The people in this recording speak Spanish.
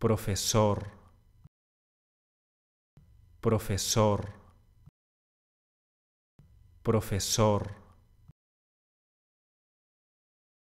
profesor, profesor, profesor.